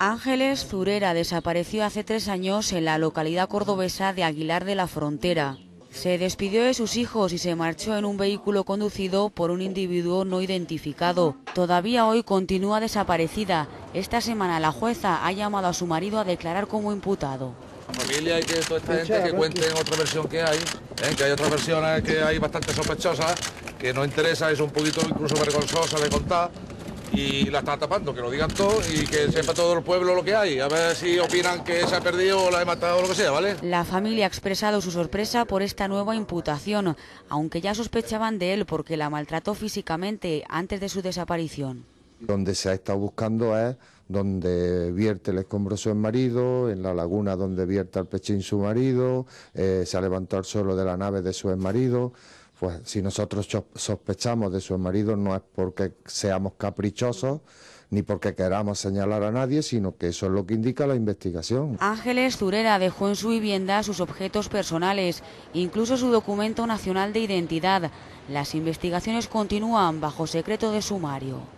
Ángeles Zurera desapareció hace tres años en la localidad cordobesa de Aguilar de la Frontera. Se despidió de sus hijos y se marchó en un vehículo conducido por un individuo no identificado. Todavía hoy continúa desaparecida. Esta semana la jueza ha llamado a su marido a declarar como imputado. La familia hay que toda esta gente que cuenten otra versión que hay, ¿eh? que hay otra versión que hay bastante sospechosa, que no interesa, es un poquito incluso vergonzosa de contar y la están tapando, que lo digan todo y que sepa todo el pueblo lo que hay, a ver si opinan que se ha perdido o la he matado o lo que sea, ¿vale? La familia ha expresado su sorpresa por esta nueva imputación, aunque ya sospechaban de él porque la maltrató físicamente antes de su desaparición. Donde se ha estado buscando es donde vierte el escombro su marido, en la laguna donde vierte el pechín su marido, eh, se ha levantado el suelo de la nave de su marido pues si nosotros sospechamos de su marido no es porque seamos caprichosos ni porque queramos señalar a nadie, sino que eso es lo que indica la investigación. Ángeles Zurera dejó en su vivienda sus objetos personales, incluso su documento nacional de identidad. Las investigaciones continúan bajo secreto de sumario.